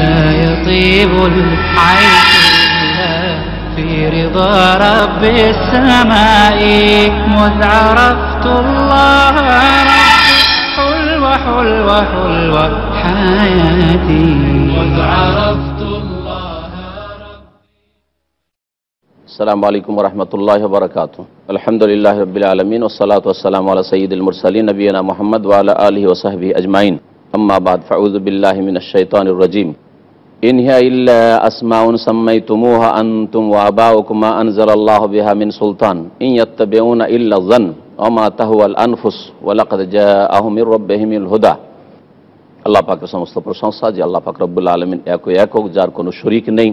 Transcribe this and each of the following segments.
لا يطيب العيش إلا في رضا رب السماء مذ عرفت الله ربي حلوة حلوة حلوة حياتي مذ عرفت الله السلام عليكم ورحمة الله وبركاته الحمد لله رب العالمين والصلاة والسلام على سيد المرسلين نبينا محمد وعلى آله وصحبه أجمعين আম্মাবাদ ফাউজবিল্লাহমিনশাইতানুরজিম ইনহিয়া ইল্লা আসমাউন সাম্মাই তুমুহা আনতুম ওয়াবা ওকুমা আনজাল আল্লাহ বিহা মিন সুলতান ইয়াত্তাবিউনা ইল্লা জান ওমা তাহুয়াল আনফুস ওয়ালাকাদ জাআহুমির রাব্বিহিমিল হুদা আল্লাহ পাকের সমস্ত প্রশংসা যে আল্লাহ পাক আলমিন এক একক যার কোনো শরিক নেই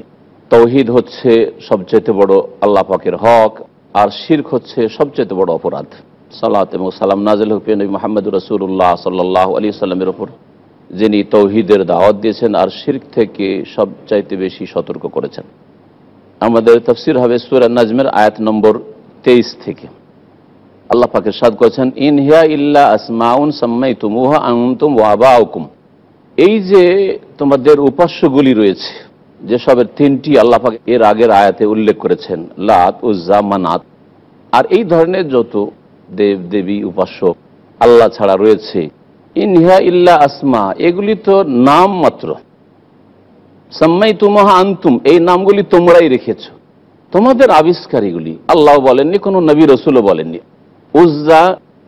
তৌহিদ হচ্ছে সবচেয়ে বড় আল্লাহ পাকের হক আর শির্ক হচ্ছে সবচেয়ে বড় অপরাধ সালাত এবং সালাম নাজল হুফিন মোহাম্মদ রসুল্লাহ সাল্লাহ আলী সাল্লামের ওপর যিনি তৌহিদের দাওয়াত দিয়েছেন আর শির্ক থেকে সব চাইতে বেশি সতর্ক করেছেন আমাদের তফসির হবে সুরা নাজমের আয়াত নম্বর তেইশ থেকে আল্লাহ পাকে সাদ করেছেন ইনহিয়া ইল্লা আসমাউন সাম্মাই তুমুহা আংতুম ওয়াবা আকুম এই যে তোমাদের উপাস্যগুলি রয়েছে সবের তিনটি আল্লাহ পাকে এর আগের আয়াতে উল্লেখ করেছেন লাত উজ্জা মানাত আর এই ধরনের যত দেব দেবী উপাস্য আল্লাহ ছাড়া রয়েছে ইনহা ইল্লা আসমা এগুলি তো নাম মাত্র সাম্মাই তুমাহা আন্তুম এই নামগুলি তোমরাই রেখেছ তোমাদের আবিষ্কার এগুলি আল্লাহ বলেননি কোনো নবী রসুলও বলেননি উজ্জা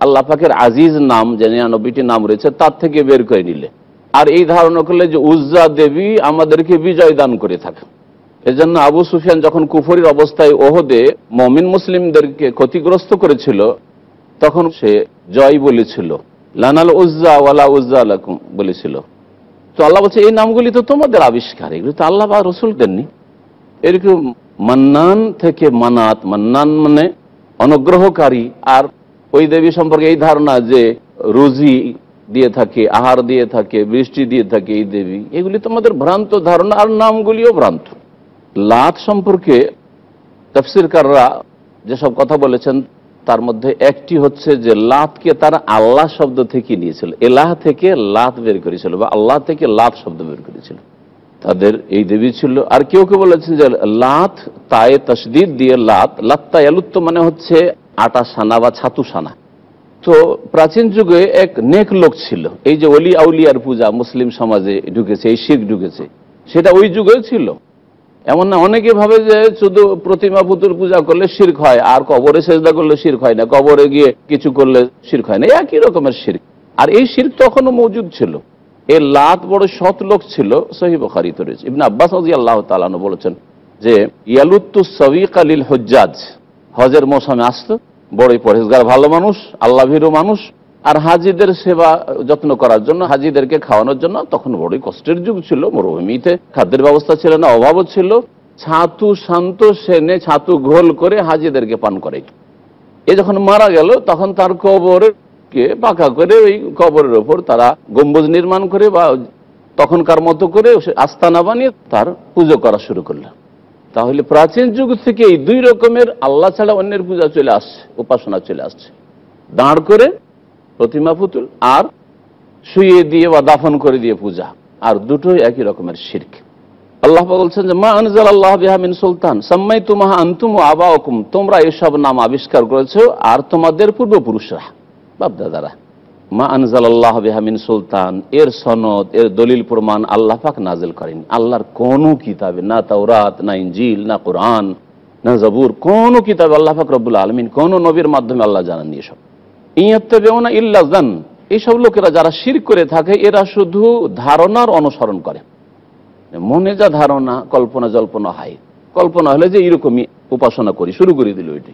আল্লাহ পাকের আজিজ নাম যে নবীটি নাম রয়েছে তার থেকে বের করে নিলে আর এই ধারণা করলে যে উজ্জা দেবী আমাদেরকে বিজয় দান করে থাকে এজন্য আবু সুফিয়ান যখন কুফরির অবস্থায় ওহদে মমিন মুসলিমদেরকে ক্ষতিগ্রস্ত করেছিল তখন সে জয় বলেছিল লানাল উজ্জা ওয়ালা উজ্জা আলাকুম বলেছিল তো আল্লাহ বলছে এই নামগুলি তো তোমাদের আবিষ্কার এগুলো তো আল্লাহ বা রসুল দেননি এরকম মান্নান থেকে মানাত মান্নান মানে অনুগ্রহকারী আর ওই দেবী সম্পর্কে এই ধারণা যে রুজি দিয়ে থাকে আহার দিয়ে থাকে বৃষ্টি দিয়ে থাকে এই দেবী এগুলি তোমাদের ভ্রান্ত ধারণা আর নামগুলিও ভ্রান্ত লাত সম্পর্কে তফসিরকাররা যেসব কথা বলেছেন তার মধ্যে একটি হচ্ছে যে লাতকে তার আল্লাহ শব্দ থেকে নিয়েছিল এলাহ থেকে লাত বের করেছিল বা আল্লাহ থেকে লাত শব্দ বের করেছিল তাদের এই দেবী ছিল আর কেউ কেউ বলেছেন যে লাত তায়ে তসদিদ দিয়ে লাত লাত তায়ালুত্ব মানে হচ্ছে আটা সানা বা ছাতু সানা তো প্রাচীন যুগে এক নেক লোক ছিল এই যে অলি আউলিয়ার পূজা মুসলিম সমাজে ঢুকেছে এই শিখ ঢুকেছে সেটা ওই যুগেও ছিল এমন না অনেকে ভাবে যে শুধু প্রতিমা পুতুল পূজা করলে শির্ক হয় আর কবরে সেজদা করলে শির্ক হয় না কবরে গিয়ে কিছু করলে শির্ক হয় না একই রকমের শির্ক আর এই শির্ক তখনও মজুদ ছিল এর লাত বড় সৎ লোক ছিল সহিব বখারিত রয়েছে ইবনা আব্বাস আল্লাহ তালানো বলেছেন যে ইয়ালুত্তু সবিক আলিল হজ্জাজ হজের মৌসামে আসত বড়ই পরেজগার ভালো মানুষ আল্লাহ আল্লাভীরও মানুষ আর হাজিদের সেবা যত্ন করার জন্য হাজিদেরকে খাওয়ানোর জন্য তখন বড়ই কষ্টের যুগ ছিল মরুভূমিতে খাদ্যের ব্যবস্থা ছিল না অভাবও ছিল ছাতু শান্ত সেনে ছাতু ঘোল করে হাজিদেরকে পান করে এ যখন মারা গেল তখন তার কবরকে পাকা করে ওই কবরের ওপর তারা গম্বুজ নির্মাণ করে বা তখনকার মতো করে আস্তানা বানিয়ে তার পুজো করা শুরু করলো তাহলে প্রাচীন যুগ থেকে এই দুই রকমের আল্লাহ ছাড়া অন্যের পূজা চলে আসছে উপাসনা চলে আসছে দাঁড় করে প্রতিমা পুতুল আর শুয়ে দিয়ে বা দাফন করে দিয়ে পূজা আর দুটোই একই রকমের শির্ক আল্লাহ বলছেন যে মা আনজাল আল্লাহ বিহামিন সুলতান সাম্মাই তুমা আন্তুম আবা ওকুম তোমরা এসব নাম আবিষ্কার করেছো আর তোমাদের পূর্বপুরুষরা বাপদাদারা মা আনজাল আল্লাহ বিহামিন সুলতান এর সনদ এর দলিল প্রমাণ আল্লাহ পাক নাজেল করেন আল্লাহর কোনো কিতাবে না তাওরাত না ইঞ্জিল না কোরআন না জবুর কোনো কিতাবে আল্লাহ পাক রব্বুল আলমিন কোনো নবীর মাধ্যমে আল্লাহ জানান এসব ইয়াত্তাবিউনা ইল্লা জান এইসব লোকেরা যারা শির করে থাকে এরা শুধু ধারণার অনুসরণ করে মনে যা ধারণা কল্পনা জল্পনা হয় কল্পনা হলে যে এইরকমই উপাসনা করি শুরু করে দিল ওইটি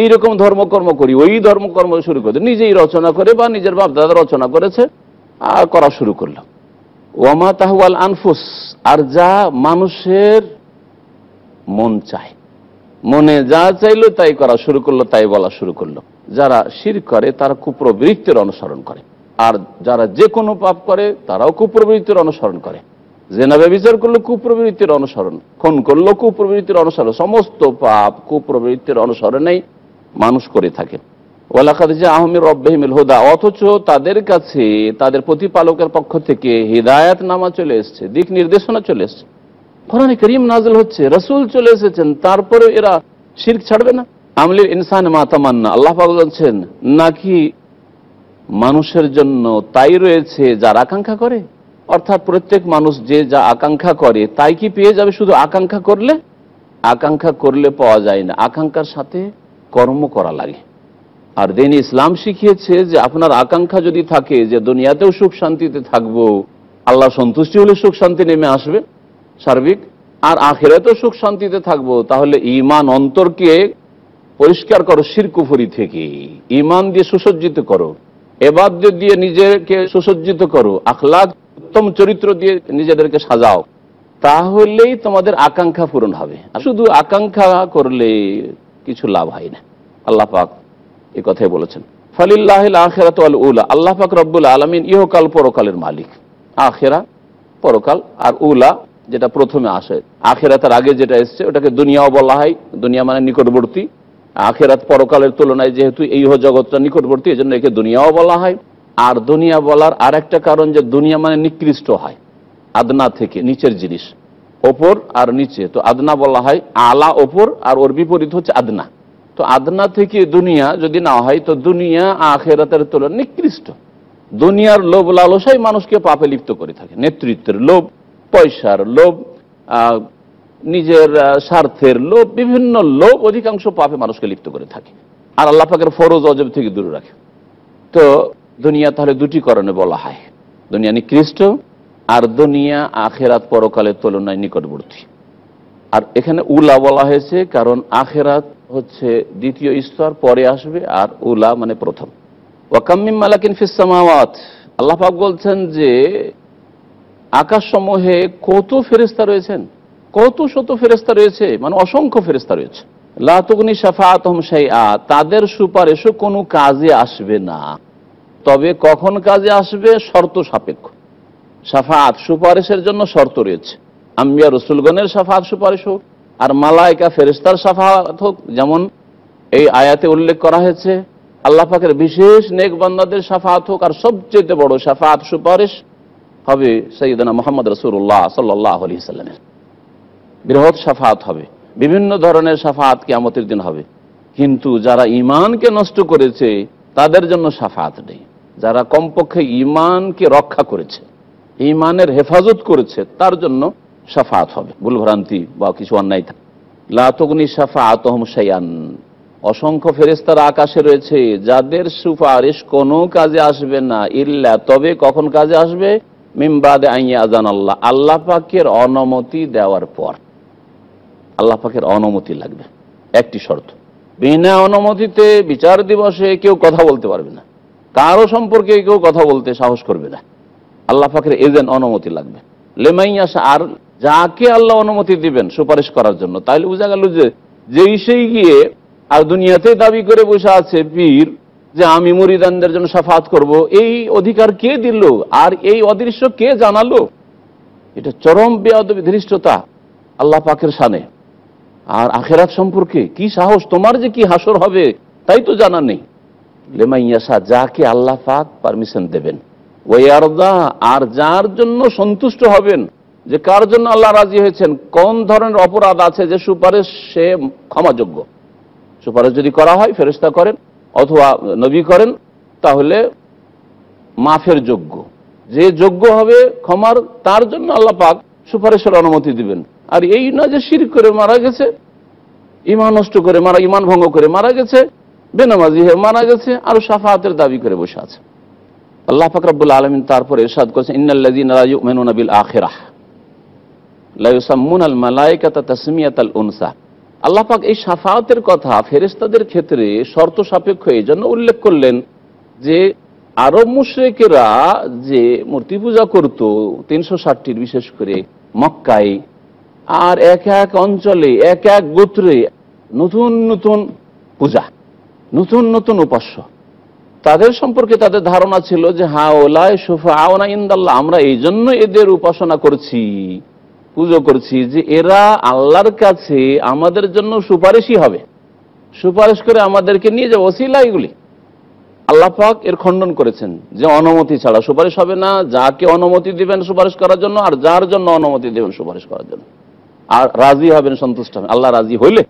এইরকম ধর্মকর্ম করি ওই ধর্মকর্ম শুরু করে নিজেই রচনা করে বা নিজের বাপ দাদা রচনা করেছে আর করা শুরু করল ওয়ামা তাহওয়াল আনফুস আর যা মানুষের মন চায় মনে যা চাইলো তাই করা শুরু করলো তাই বলা শুরু করলো যারা শির করে তারা কুপ্রবৃত্তির অনুসরণ করে আর যারা যে কোনো পাপ করে তারাও কুপ্রবৃত্তির অনুসরণ করে জেনাবে বিচার করলো কুপ্রবৃত্তির অনুসরণ খুন করলো কুপ্রবৃত্তির অনুসরণ সমস্ত পাপ কুপ্রবৃত্তির অনুসরণেই মানুষ করে থাকে ওলাকাদিজা আহমের রব্বাহিমিল হুদা অথচ তাদের কাছে তাদের প্রতিপালকের পক্ষ থেকে হৃদায়ত নামা চলে এসছে দিক নির্দেশনা চলে এসছে কোরআনে করিম নাজল হচ্ছে রসুল চলে এসেছেন তারপরে এরা শির ছাড়বে না আমলির ইনসান মাতামান্না আল্লাহ বলছেন নাকি মানুষের জন্য তাই রয়েছে যার আকাঙ্ক্ষা করে অর্থাৎ প্রত্যেক মানুষ যে যা আকাঙ্ক্ষা করে তাই কি পেয়ে যাবে শুধু আকাঙ্ক্ষা করলে আকাঙ্ক্ষা করলে পাওয়া যায় না আকাঙ্ক্ষার সাথে কর্ম করা লাগে আর দিন ইসলাম শিখিয়েছে যে আপনার আকাঙ্ক্ষা যদি থাকে যে দুনিয়াতেও সুখ শান্তিতে থাকবো আল্লাহ সন্তুষ্টি হলে সুখ শান্তি নেমে আসবে সার্বিক আর আখেরাতেও সুখ শান্তিতে থাকবো তাহলে ইমান অন্তরকে পরিষ্কার করো শিরকুফুরি থেকে ইমান দিয়ে সুসজ্জিত করো এবাদ্য দিয়ে নিজেকে সুসজ্জিত করো আখলাদ উত্তম চরিত্র দিয়ে নিজেদেরকে সাজাও তাহলেই তোমাদের আকাঙ্ক্ষা পূরণ হবে শুধু আকাঙ্ক্ষা করলে কিছু লাভ হয় না আল্লাহ পাক এ কথাই বলেছেন ফালিল্লাহ আখেরাত উলা আল্লাহ পাক রব্বুল আলমিন ইহকাল পরকালের মালিক আখেরা পরকাল আর উলা যেটা প্রথমে আসে আখেরা তার আগে যেটা এসছে ওটাকে দুনিয়াও বলা হয় দুনিয়া মানে নিকটবর্তী আখেরাত পরকালের তুলনায় যেহেতু এই জগৎটা নিকটবর্তী এই জন্য একে দুনিয়াও বলা হয় আর দুনিয়া বলার আর একটা কারণ যে দুনিয়া মানে নিকৃষ্ট হয় আদনা থেকে নিচের জিনিস ওপর আর নিচে তো আদনা বলা হয় আলা ওপর আর ওর বিপরীত হচ্ছে আদনা তো আদনা থেকে দুনিয়া যদি না হয় তো দুনিয়া আখেরাতের তুলনায় নিকৃষ্ট দুনিয়ার লোভ লালসাই মানুষকে পাপে লিপ্ত করে থাকে নেতৃত্বের লোভ পয়সার লোভ নিজের স্বার্থের লোভ বিভিন্ন লোভ অধিকাংশ পাপে মানুষকে লিপ্ত করে থাকে আর আল্লাহ পাকের ফরজ অজব থেকে দূরে রাখে তো দুনিয়া তাহলে দুটি কারণে বলা হয় দুনিয়া নিকৃষ্ট আর দুনিয়া আখেরাত পরকালের তুলনায় নিকটবর্তী আর এখানে উলা বলা হয়েছে কারণ আখেরাত হচ্ছে দ্বিতীয় স্তর পরে আসবে আর উলা মানে প্রথম ওয়াকাম্মিম মালাকিন ফিসামাওয়াত আল্লাহ পাক বলছেন যে আকাশ সমূহে কত ফেরিস্তা রয়েছেন কত শত ফেরেস্তা রয়েছে মানে অসংখ্য ফেরেস্তা রয়েছে লাতগ্নি সাফাতম তাদের সুপারিশও কোনো কাজে আসবে না তবে কখন কাজে আসবে শর্ত সাপেক্ষ সাফাত সুপারিশের জন্য শর্ত রয়েছে আম্বিয়া রসুলগণের সাফাত সুপারিশ হোক আর মালায়কা ফেরিস্তার সাফাত হোক যেমন এই আয়াতে উল্লেখ করা হয়েছে আল্লাহ পাকের বিশেষ নেক বান্দাদের সাফাত হোক আর সবচেয়ে বড় সাফাত সুপারিশ হবে সৈদানা মোহাম্মদ রসুল্লাহ সাল্লাহ আলি সাল্লামের বৃহৎ সাফাত হবে বিভিন্ন ধরনের সাফাত কেমতের দিন হবে কিন্তু যারা ইমানকে নষ্ট করেছে তাদের জন্য সাফাত নেই যারা কমপক্ষে ইমানকে রক্ষা করেছে ইমানের হেফাজত করেছে তার জন্য সাফাত হবে ভুলভ্রান্তি বা কিছু অন্যায় থাকে লাতগ্নি সাফা আতহম অসংখ্য ফেরেস্তারা আকাশে রয়েছে যাদের সুপারিশ কোনো কাজে আসবে না ইল্লা তবে কখন কাজে আসবে মিমবাদ আইয়া আজান আল্লাহ আল্লাহ পাকের অনুমতি দেওয়ার পর আল্লাহ পাকের অনুমতি লাগবে একটি শর্ত বিনা অনুমতিতে বিচার দিবসে কেউ কথা বলতে পারবে না কারো সম্পর্কে কেউ কথা বলতে সাহস করবে না আল্লাহ পাখের এজেন্ট অনুমতি লাগবে লেমাইয়াস আর যাকে আল্লাহ অনুমতি দিবেন সুপারিশ করার জন্য তাহলে বোঝা গেল যে যেই সেই গিয়ে আর দুনিয়াতে দাবি করে বসে আছে পীর যে আমি মরিদানদের জন্য সাফাত করব এই অধিকার কে দিল আর এই অদৃশ্য কে জানালো এটা চরম বেয়াদ ধৃষ্টতা আল্লাহ পাখের সানে আর আখেরাত সম্পর্কে কি সাহস তোমার যে কি হাসর হবে তাই তো জানা নেই লেমাইয়াসা যাকে আল্লাহ পাক পারমিশন দেবেন ওয়ারদা আর যার জন্য সন্তুষ্ট হবেন যে কার জন্য আল্লাহ রাজি হয়েছেন কোন ধরনের অপরাধ আছে যে সুপারিশ সে ক্ষমাযোগ্য সুপারিশ যদি করা হয় ফেরিস্তা করেন অথবা নবী করেন তাহলে মাফের যোগ্য যে যোগ্য হবে ক্ষমার তার জন্য আল্লাহ পাক সুপারিশের অনুমতি দিবেন আর এই না যে শির করে মারা গেছে ইমান নষ্ট করে মারা ইমান ভঙ্গ করে মারা গেছে বেনামাজি হয়ে মারা গেছে আর সাফাহাতের দাবি করে বসে আছে আল্লাহ ফাকরাবুল আলমিন তারপরে ইরশাদ করেছেন ইন্নাল্লাদিন মেনুনাবিল আখেরাহ লাইসাম্মুন আল মালাইকাতা তাসমিয়াত আল উনসা আল্লাহ এই সাফাতের কথা ফেরেস্তাদের ক্ষেত্রে শর্ত সাপেক্ষ এই জন্য উল্লেখ করলেন যে আরব মুশ্রেকেরা যে মূর্তি পূজা করত তিনশো ষাটটির বিশেষ করে মক্কায় আর এক এক অঞ্চলে এক এক গোত্রে নতুন নতুন পূজা নতুন নতুন উপাস্য তাদের সম্পর্কে তাদের ধারণা ছিল যে হা ওলা সোফা ইন্দাল্লাহ আমরা এই জন্য এদের উপাসনা করছি পুজো করছি যে এরা আল্লাহর কাছে আমাদের জন্য সুপারিশই হবে সুপারিশ করে আমাদেরকে নিয়ে যাবো শিলা এগুলি আল্লাহ এর খণ্ডন করেছেন যে অনুমতি ছাড়া সুপারিশ হবে না যাকে অনুমতি দিবেন সুপারিশ করার জন্য আর যার জন্য অনুমতি দিবেন সুপারিশ করার জন্য আর রাজি হবেন সন্তুষ্ট হবেন আল্লাহ রাজি হইলে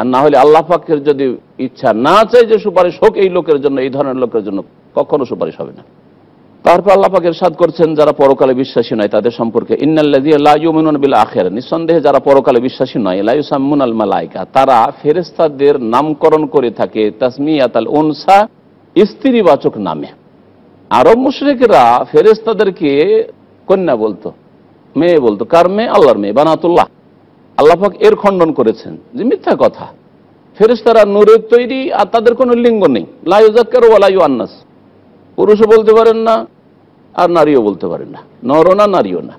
আর না হলে আল্লাহ পাকের যদি ইচ্ছা না চাই যে সুপারিশ হোক এই লোকের জন্য এই ধরনের লোকের জন্য কখনো সুপারিশ হবে না তারপর আল্লাহ পাকের সাদ করছেন যারা পরকালে বিশ্বাসী নয় তাদের সম্পর্কে বিল আখের নিঃসন্দেহে যারা পরকালে বিশ্বাসী নয় লাইসাম্মুন আল মালাইকা তারা ফেরেস্তাদের নামকরণ করে থাকে তাসমিয়াত আল উনসা স্ত্রীবাচক নামে আরব মুশ্রিকরা ফেরেস্তাদেরকে কন্যা বলতো মেয়ে বলতো কার মেয়ে আল্লাহর মেয়ে বানাতুল্লাহ আল্লাহাক এর খণ্ডন করেছেন যে মিথ্যা কথা ফেরিস্তারা নূরের তৈরি আর তাদের কোনো লিঙ্গ নেই লাইজাক্কার ওয়ালাইউ আন্নাস পুরুষও বলতে পারেন না আর নারীও বলতে পারেন না নরও না নারীও না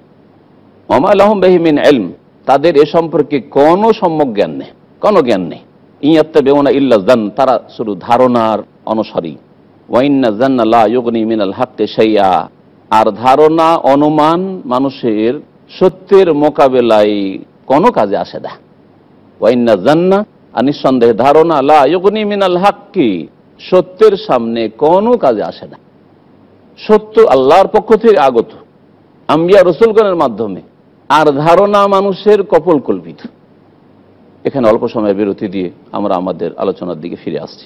মামা আহম বেহিমিন এলম তাদের এ সম্পর্কে কোনো সম্যক জ্ঞান নেই কোনো জ্ঞান নেই ইয়াত্তা বেমনা ইল্লাজান তারা শুধু ধারণার অনুসারী ওয়াইন্না জান্নাল্লা ইগনি মিনাল হাত্তে সাইয়া আর ধারণা অনুমান মানুষের সত্যের মোকাবেলায় কোনো কাজে আসে না ওয়াইন্না জান্না আর নিঃসন্দেহে ধারণা লাগুনি মিনাল হাক্কি সত্যের সামনে কোনো কাজে আসে না সত্য আল্লাহর পক্ষ থেকে আগত আম্বিয়া রসুলগণের মাধ্যমে আর ধারণা মানুষের কপল কল্পিত এখানে অল্প সময়ের বিরতি দিয়ে আমরা আমাদের আলোচনার দিকে ফিরে আসছি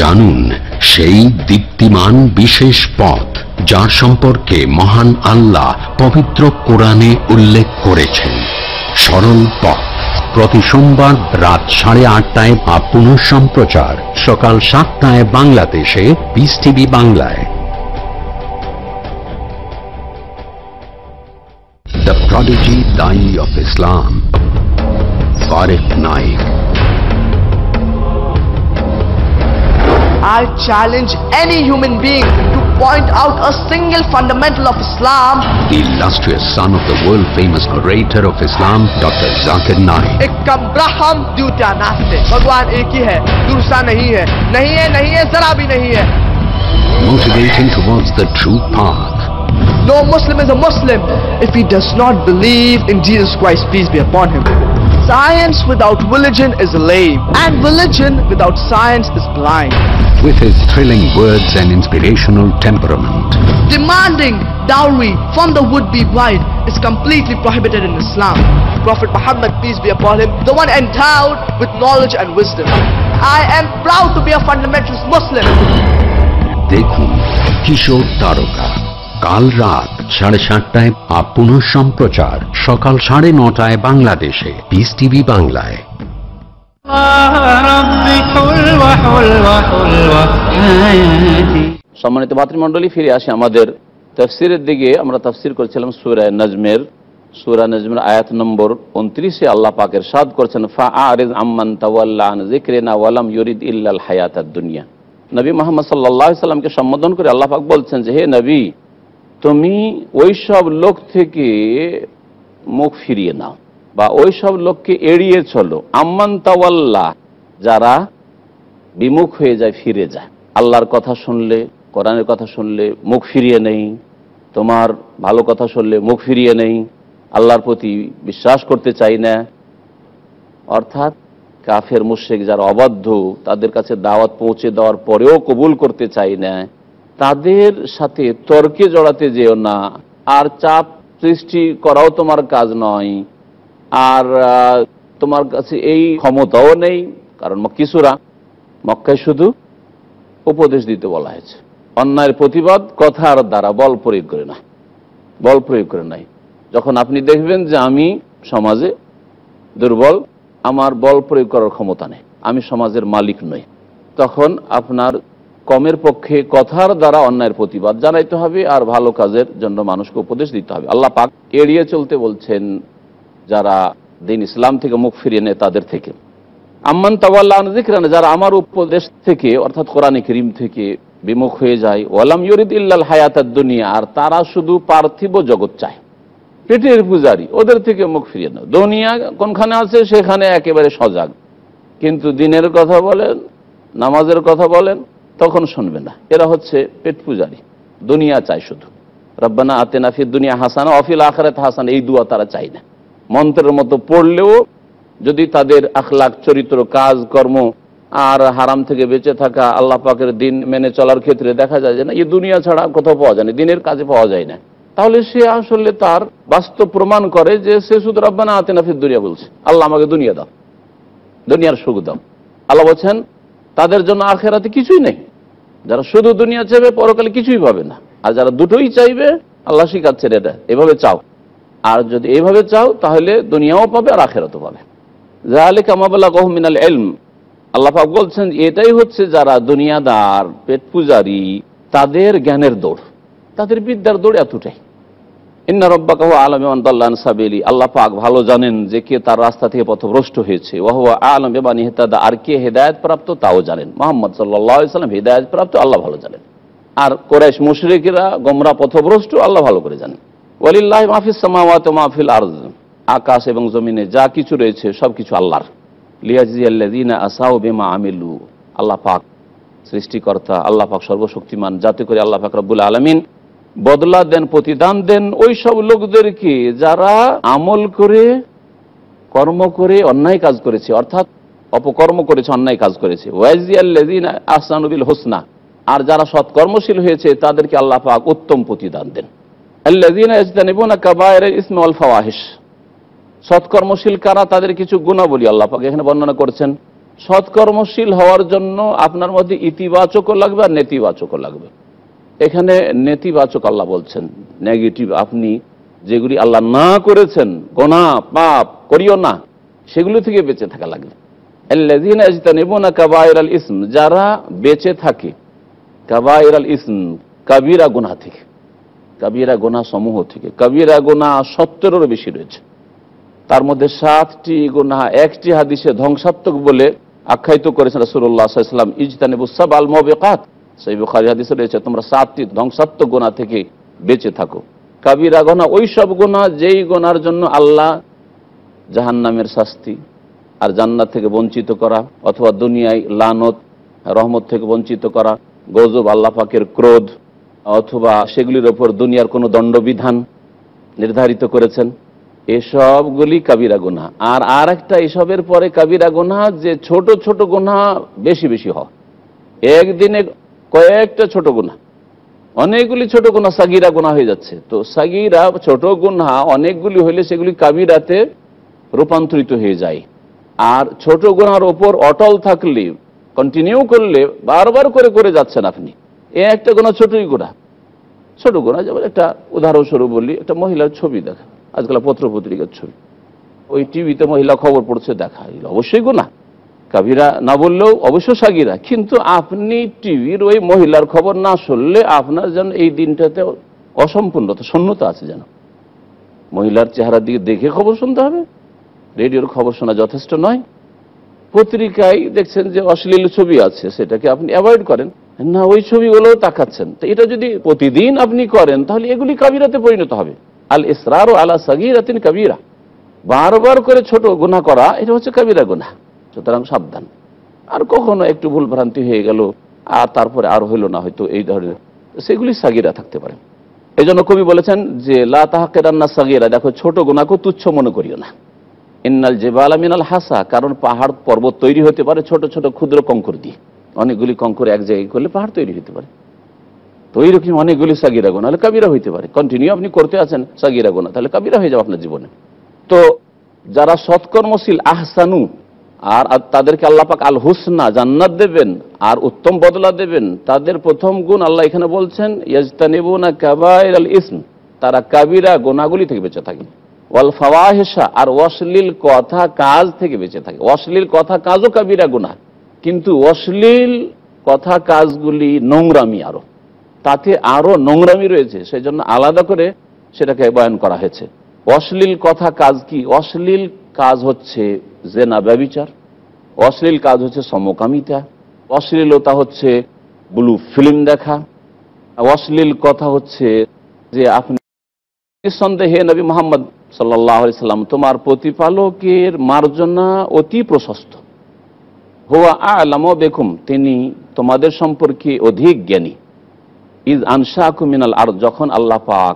জানুন সেই দীপ্তিমান বিশেষ পথ যার সম্পর্কে মহান আল্লাহ পবিত্র কোরআনে উল্লেখ করেছেন সরল পথ প্রতি সোমবার রাত সাড়ে আটটায় বা পুনঃ সম্প্রচার সকাল সাতটায় বাংলাদেশে বিস টিভি বাংলায় দ্য প্রডিজি দাই অফ ইসলাম ফারেক Naik I challenge any human being to point out a single fundamental of Islam. The illustrious son of the world-famous orator of Islam, Dr. Zakir Naik. Ikkam braham dutya naste. Bhagwan ek hi hai, dursa nahi hai. Nahi hai, nahi hai, zara bhi nahi hai. Motivating towards the true path. No Muslim is a Muslim if he does not believe in Jesus Christ, peace be upon him. Science without religion is lame, and religion without science is blind with his thrilling words and inspirational temperament. Demanding dowry from the would-be bride is completely prohibited in Islam. Prophet Muhammad, peace be upon him, the one endowed with knowledge and wisdom. I am proud to be a fundamentalist Muslim. দেখুন কিশোর তারকা কাল রাত সাড়ে সাতটায় up সম্প্রচার সকাল সাড়ে নটায় বাংলাদেশে peace tv বাংলায় সম্মানিত ভাতৃমন্ডলী ফিরে আসি আমাদের তফসিরের দিকে আমরা তফসির করেছিলাম সুরা নজমের সুরা নজমের আয়াত নম্বর উনত্রিশে আল্লাহ পাকের সাদ করছেন ফা আরিজ আম্মান তাওয়াল্লাহ ওয়ালাম ইউরিদ ইল্লাল হায়াত দুনিয়া নবী মোহাম্মদ সাল্লাহ সাল্লামকে সম্বোধন করে আল্লাহ পাক বলছেন যে হে নবী তুমি ওই সব লোক থেকে মুখ ফিরিয়ে নাও বা ওই সব লোককে এড়িয়ে চলো আম্মান তাওয়াল্লাহ যারা বিমুখ হয়ে যায় ফিরে যায় আল্লাহর কথা শুনলে কোরআনের কথা শুনলে মুখ ফিরিয়ে নেই তোমার ভালো কথা শুনলে মুখ ফিরিয়ে নেই আল্লাহর প্রতি বিশ্বাস করতে চাই না অর্থাৎ কাফের মুশেক যারা অবাধ্য তাদের কাছে দাওয়াত পৌঁছে দেওয়ার পরেও কবুল করতে চাই না তাদের সাথে তর্কে জড়াতে যেও না আর চাপ সৃষ্টি করাও তোমার কাজ নয় আর তোমার কাছে এই ক্ষমতাও নেই কারণ কিছুরা মক্কায় শুধু উপদেশ দিতে বলা হয়েছে অন্যায়ের প্রতিবাদ কথার দ্বারা বল প্রয়োগ করে না বল প্রয়োগ করে নাই যখন আপনি দেখবেন যে আমি সমাজে দুর্বল আমার বল প্রয়োগ করার ক্ষমতা নেই আমি সমাজের মালিক নই তখন আপনার কমের পক্ষে কথার দ্বারা অন্যায়ের প্রতিবাদ জানাইতে হবে আর ভালো কাজের জন্য মানুষকে উপদেশ দিতে হবে আল্লাহ পাক এড়িয়ে চলতে বলছেন যারা দিন ইসলাম থেকে মুখ ফিরিয়ে নেয় তাদের থেকে আম্মান তাওয়াল্লাহ জিক্রান যারা আমার উপদেশ থেকে অর্থাৎ কোরআন করিম থেকে বিমুখ হয়ে যায় ওয়ালাম ইউরিদ ইল্লাল হায়াতের দুনিয়া আর তারা শুধু পার্থিব জগৎ চায় পেটের পূজারি ওদের থেকে মুখ ফিরিয়ে নেয় দুনিয়া কোনখানে আছে সেখানে একেবারে সজাগ কিন্তু দিনের কথা বলেন নামাজের কথা বলেন তখন শুনবে না এরা হচ্ছে পেট পূজারি দুনিয়া চায় শুধু রব্বানা আতেনাফি দুনিয়া হাসানা অফিল আখরাত হাসান এই দুয়া তারা চায় না মন্ত্রের মতো পড়লেও যদি তাদের আখলাখ চরিত্র কাজ কর্ম আর হারাম থেকে বেঁচে থাকা আল্লাহ পাকের দিন মেনে চলার ক্ষেত্রে দেখা যায় যে না এই দুনিয়া ছাড়া কোথাও পাওয়া যায় না দিনের কাজে পাওয়া যায় না তাহলে সে আসলে তার বাস্তব প্রমাণ করে যে সে শুধু রব্বানা আতেনাফির দুনিয়া বলছে আল্লাহ আমাকে দুনিয়া দাও দুনিয়ার সুখ দাও আল্লাহ বলছেন তাদের জন্য আখেরাতে কিছুই নেই যারা শুধু দুনিয়া চাইবে পরকালে কিছুই পাবে না আর যারা দুটোই চাইবে আল্লাহ শিখাচ্ছেন এটা এভাবে চাও আর যদি এইভাবে চাও তাহলে দুনিয়াও পাবে আর আখেরাতও পাবে জাহালে কামাবলা গহমিনাল এলম আল্লাহাক বলছেন এটাই হচ্ছে যারা দুনিয়াদার পেট পূজারি তাদের জ্ঞানের দৌড় তাদের বিদ্যার দৌড় এতটাই ইন্না রব্বা কাহু আলমান দাল্লান সাবেলি আল্লাহ পাক ভালো জানেন যে কে তার রাস্তা থেকে পথভ্রষ্ট হয়েছে ওয়াহুয়া আলম বেবানি হেতাদা আর কে হেদায়ত প্রাপ্ত তাও জানেন মোহাম্মদ সাল্লাহ সাল্লাম হেদায়ত প্রাপ্ত আল্লাহ ভালো জানেন আর কোরাইশ মুশরিকরা গমরা পথভ্রষ্ট আল্লাহ ভালো করে জানেন ওলিল্লাহ মাহফিস সামাওয়াত মাহফিল আর্জ আকাশ এবং জমিনে যা কিছু রয়েছে সব কিছু আল্লাহর লিয়াজি আসাউ বেমা আমিলু আল্লাহ পাক সৃষ্টিকর্তা আল্লাহ পাক সর্বশক্তিমান যাতে করে আল্লাহ পাক রব্বুল আলমিন বদলা দেন প্রতিদান দেন ওই সব লোকদেরকে যারা আমল করে কর্ম করে অন্যায় কাজ করেছে অর্থাৎ অপকর্ম করেছে অন্যায় কাজ করেছে ওয়াইজি আল্লাদিন হোসনা আর যারা সৎকর্মশীল হয়েছে তাদেরকে আল্লাহ পাক উত্তম প্রতিদান দেন সৎকর্মশীল কারা তাদের কিছু গুণাবলী আল্লাহকে এখানে বর্ণনা করছেন সৎকর্মশীল হওয়ার জন্য আপনার মধ্যে ইতিবাচকও লাগবে আর নেতিবাচকও লাগবে এখানে নেতিবাচক আল্লাহ বলছেন নেগেটিভ আপনি যেগুলি আল্লাহ না করেছেন গোনা পাপ করিও না সেগুলি থেকে বেঁচে থাকা লাগবে ইসম যারা বেঁচে থাকে কাবাইর আল ইসম কাবিরা গুনা থেকে কাবিরা গোনা সমূহ থেকে কাবিরা গোনা সত্তরেরও বেশি রয়েছে তার মধ্যে সাতটি গোনা একটি হাদিসে ধ্বংসাত্মক বলে আখ্যায়িত করেছেন রাসুল্লাহাম সাল্লাম বুসাব আল মবেকাত সেই বুখারি হাদিসে রয়েছে তোমরা সাতটি ধ্বংসাত্মক গোনা থেকে বেঁচে থাকো কাবিরা গোনা ওই সব গোনা যেই গোনার জন্য আল্লাহ জাহান্নামের শাস্তি আর জান্নাত থেকে বঞ্চিত করা অথবা দুনিয়ায় লানত রহমত থেকে বঞ্চিত করা গজব আল্লাহ পাকের ক্রোধ অথবা সেগুলির ওপর দুনিয়ার কোনো দণ্ডবিধান নির্ধারিত করেছেন এসবগুলি কাবিরা গোনা আর আর একটা এসবের পরে কাবিরা গোনা যে ছোট ছোট গোনা বেশি বেশি হয় একদিনে কয়েকটা ছোট গোনা অনেকগুলি ছোট গোনা সাগিরা গোনা হয়ে যাচ্ছে তো সাগিরা ছোট গোনা অনেকগুলি হইলে সেগুলি কাবিরাতে রূপান্তরিত হয়ে যায় আর ছোট গোনার ওপর অটল থাকলে কন্টিনিউ করলে বারবার করে করে যাচ্ছেন আপনি এ একটা গোনা ছোটই গোনা ছোট গোনা যেমন একটা উদাহরণস্বরূপ বলি একটা মহিলার ছবি দেখা আজকাল পত্র পত্রিকার ছবি ওই টিভিতে মহিলা খবর পড়ছে দেখা অবশ্যই গোনা কাবিরা না বললেও অবশ্য সাগিরা কিন্তু আপনি টিভির ওই মহিলার খবর না শুনলে আপনার যেন এই দিনটাতে অসম্পূর্ণতা শূন্যতা আছে যেন মহিলার চেহারা দিকে দেখে খবর শুনতে হবে রেডিওর খবর শোনা যথেষ্ট নয় পত্রিকায় দেখছেন যে অশ্লীল ছবি আছে সেটাকে আপনি অ্যাভয়েড করেন না ওই ছবিগুলোও তাকাচ্ছেন তো এটা যদি প্রতিদিন আপনি করেন তাহলে এগুলি কাবিরাতে পরিণত হবে আল ইসরার ও আলা সাগিরাতিন কাবিরা বারবার করে ছোট গুণা করা এটা হচ্ছে কাবিরা গুণা সুতরাং সাবধান আর কখনো একটু ভুল ভ্রান্তি হয়ে গেল আর তারপরে আর হইল না হয়তো এই ধরনের সেগুলি সাগিরা থাকতে পারে এই জন্য কবি বলেছেন যে লা সাগিরা দেখো ছোট গুণাকে তুচ্ছ মনে করিও না ইন্নাল জেবাল মিনাল হাসা কারণ পাহাড় পর্বত তৈরি হতে পারে ছোট ছোট ক্ষুদ্র কঙ্কর দিয়ে অনেকগুলি কঙ্কর এক জায়গায় করলে পাহাড় তৈরি হতে পারে তো এইরকম অনেকগুলি সাগিরা গোনা হলে কাবিরা হইতে পারে কন্টিনিউ আপনি করতে আছেন সাগিরা গোনা তাহলে কাবিরা হয়ে যাবে আপনার জীবনে তো যারা সৎকর্মশীল আহসানু আর তাদেরকে আল্লাপাক আল হুসনা জান্নাত দেবেন আর উত্তম বদলা দেবেন তাদের প্রথম গুণ আল্লাহ এখানে বলছেন ইয়াজতানিবুনা কাবাইর আল ইসম তারা কাবিরা গোনাগুলি থেকে বেঁচে থাকে ওয়াল ফাওয়াহেসা আর ওয়াসলিল কথা কাজ থেকে বেঁচে থাকে ওয়াসলিল কথা কাজও কাবিরা গুনাহ কিন্তু অশ্লীল কথা কাজগুলি নোংরামি আরো তাতে আরো নোংরামি রয়েছে সেই জন্য আলাদা করে সেটাকে বয়ন করা হয়েছে অশ্লীল কথা কাজ কি অশ্লীল কাজ হচ্ছে জেনা ব্যবিচার অশ্লীল কাজ হচ্ছে সমকামিতা অশ্লীলতা হচ্ছে ব্লু ফিল্ম দেখা অশ্লীল কথা হচ্ছে যে আপনি নিঃসন্দেহে নবী মোহাম্মদ সাল্লাহ সাল্লাম তোমার প্রতিপালকের মার্জনা অতি প্রশস্ত হুয়া আলাম বেকুম তিনি তোমাদের সম্পর্কে অধিক জ্ঞানী ইজ আনসা আকুমিনাল আর যখন আল্লাহ পাক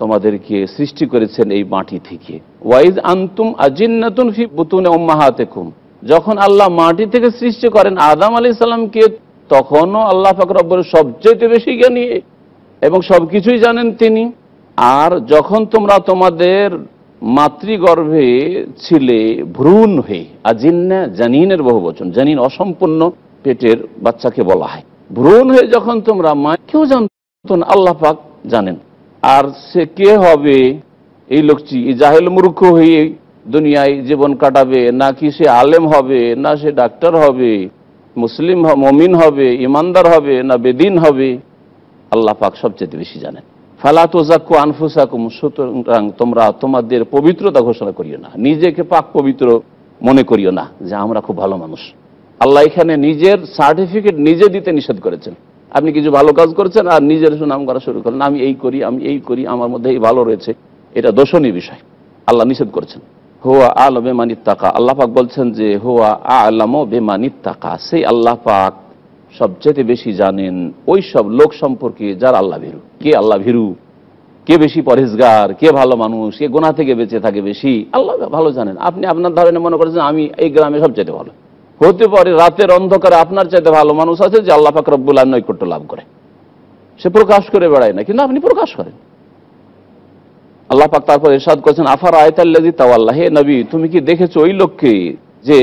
তোমাদেরকে সৃষ্টি করেছেন এই মাটি থেকে ওয়াইজ আন্তুম আজিন্নাতুন ফি বুতুনে ওম্মাহাতেকুম যখন আল্লাহ মাটি থেকে সৃষ্টি করেন আদাম আলি সালামকে তখনও আল্লাহ ফাকরাব্বর সবচেয়ে বেশি জ্ঞানী এবং সব কিছুই জানেন তিনি আর যখন তোমরা তোমাদের মাতৃগর্ভে ছিলে ভ্রূণ হয়ে আজিন্না জানিনের বহু বচন জানিন অসম্পূর্ণ পেটের বাচ্চাকে বলা হয় ভ্রূণ হয়ে যখন তোমরা মা কেউ জানতো না আল্লাহ পাক জানেন আর সে কে হবে এই লোকটি জাহেল মূর্খ হয়ে দুনিয়ায় জীবন কাটাবে না কি সে আলেম হবে না সে ডাক্তার হবে মুসলিম মমিন হবে ইমানদার হবে না বেদিন হবে আল্লাহ পাক সবচেয়ে বেশি জানেন ফালাতোজাক্কু আনফুসাকুম সুতরাং তোমরা তোমাদের পবিত্রতা ঘোষণা করিও না নিজেকে পাক পবিত্র মনে করিও না যে আমরা খুব ভালো মানুষ আল্লাহ এখানে নিজের সার্টিফিকেট নিজে দিতে নিষেধ করেছেন আপনি কিছু ভালো কাজ করেছেন আর নিজের সুনাম করা শুরু করেন আমি এই করি আমি এই করি আমার মধ্যে এই ভালো রয়েছে এটা দোষণীয় বিষয় আল্লাহ নিষেধ করেছেন হোয়া আল বেমানিত তাকা আল্লাহ পাক বলছেন যে হোয়া আলম বেমানিত তাকা সেই আল্লাহ পাক সবচেয়ে বেশি জানেন ওই সব লোক সম্পর্কে যার আল্লাহ ভীরু কে আল্লাহ ভীরু কে বেশি পরেজগার কে ভালো মানুষ কে গোনা থেকে বেঁচে থাকে বেশি আল্লাহ ভালো জানেন আপনি আপনার ধরনের মনে করেছেন আমি এই গ্রামে সবচেয়ে ভালো হতে পারে রাতের অন্ধকারে আপনার চাইতে ভালো মানুষ আছে যে আল্লাহ ফাকরবুল্লাহ নৈকট্য লাভ করে সে প্রকাশ করে বেড়ায় না কিন্তু আপনি প্রকাশ করেন আল্লাহ পাক তারপর এরশাদ করেছেন আফার আয়তাল্লাদি তাওয়াল্লাহ হে নবী তুমি কি দেখেছো ওই লোককে যে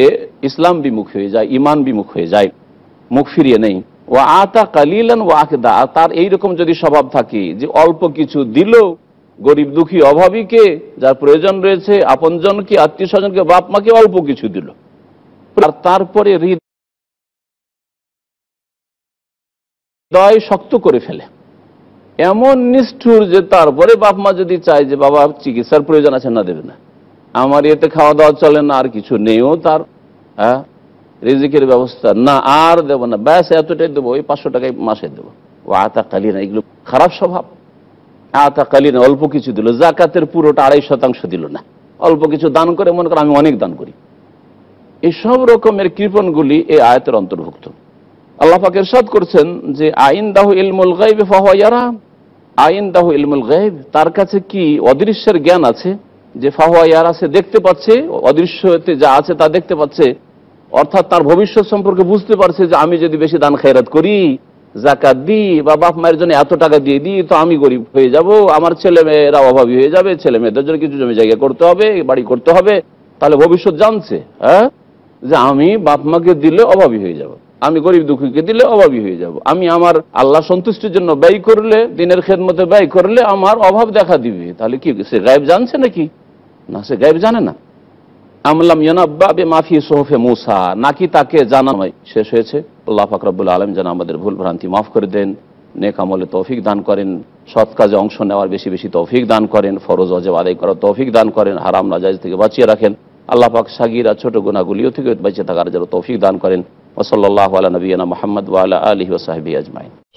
ইসলাম বিমুখ হয়ে যায় ইমান বিমুখ হয়ে যায় মুখ ফিরিয়ে নেই ও আতা কালিলান ও আকদা তার এইরকম যদি স্বভাব থাকে যে অল্প কিছু দিল গরিব দুঃখী অভাবীকে যার প্রয়োজন রয়েছে আপনজনকে আত্মীয় স্বজনকে বাপ মাকে অল্প কিছু দিল আর তারপরে হৃদয় শক্ত করে ফেলে এমন নিষ্ঠুর যে তারপরে বাপ মা যদি চায় যে বাবা চিকিৎসার প্রয়োজন আছে না দেবে না আমার ইয়েতে খাওয়া দাওয়া চলে না আর কিছু নেইও তার হ্যাঁ রিজিকের ব্যবস্থা না আর দেবো না ব্যাস এতটাই দেবো ওই পাঁচশো টাকায় মাসে দেবো ও আতা কালিনা এগুলো খারাপ স্বভাব আতা কালিনা অল্প কিছু দিল জাকাতের পুরোটা আড়াই শতাংশ দিল না অল্প কিছু দান করে মনে করে আমি অনেক দান করি এই সব রকমের কৃপণগুলি এই আয়তের অন্তর্ভুক্ত আল্লাহাকে সাদ করছেন যে আইন দাহ ইলমুল গাইব ফাহওয়ারা আইন দাহ ইলমুল গাইব তার কাছে কি অদৃশ্যের জ্ঞান আছে যে ফাহওয়ারা সে দেখতে পাচ্ছে অদৃশ্যতে যা আছে তা দেখতে পাচ্ছে অর্থাৎ তার ভবিষ্যৎ সম্পর্কে বুঝতে পারছে যে আমি যদি বেশি দান খেরাত করি জাকাত দিই বা বাপ মায়ের জন্য এত টাকা দিয়ে দিই তো আমি গরিব হয়ে যাব আমার ছেলে মেয়েরা অভাবী হয়ে যাবে ছেলে মেয়েদের জন্য কিছু জমি জায়গা করতে হবে বাড়ি করতে হবে তাহলে ভবিষ্যৎ জানছে হ্যাঁ যে আমি বাপ মাকে দিলে অভাবী হয়ে যাব আমি গরিব দুঃখীকে দিলে অভাবী হয়ে যাব আমি আমার আল্লাহ সন্তুষ্টির জন্য ব্যয় করলে দিনের খেদমতে ব্যয় করলে আমার অভাব দেখা দিবে তাহলে কি সে গায়েব জানছে নাকি না সে গায়েব জানে না আমলাম ইয়ানাব্বা মাফি সোহফে মুসা নাকি তাকে জানা শেষ হয়েছে আল্লাহ ফাকরাবুল আলম যেন আমাদের ভুল ভ্রান্তি মাফ করে দেন নেক আমলে তৌফিক দান করেন সৎ কাজে অংশ নেওয়ার বেশি বেশি তৌফিক দান করেন ফরজ অজেব আদায় করার তৌফিক দান করেন হারাম নাজাইজ থেকে বাঁচিয়ে রাখেন আল্লাহ পাক সাগিরা ছোট গুণাগুলিও থেকে বেঁচে থাকার যেন তৌফিক দান করেন ওসল্লাহ আলা নবীনা মোহাম্মদ ওয়ালা আলহি ওসাহাবি আজমাইন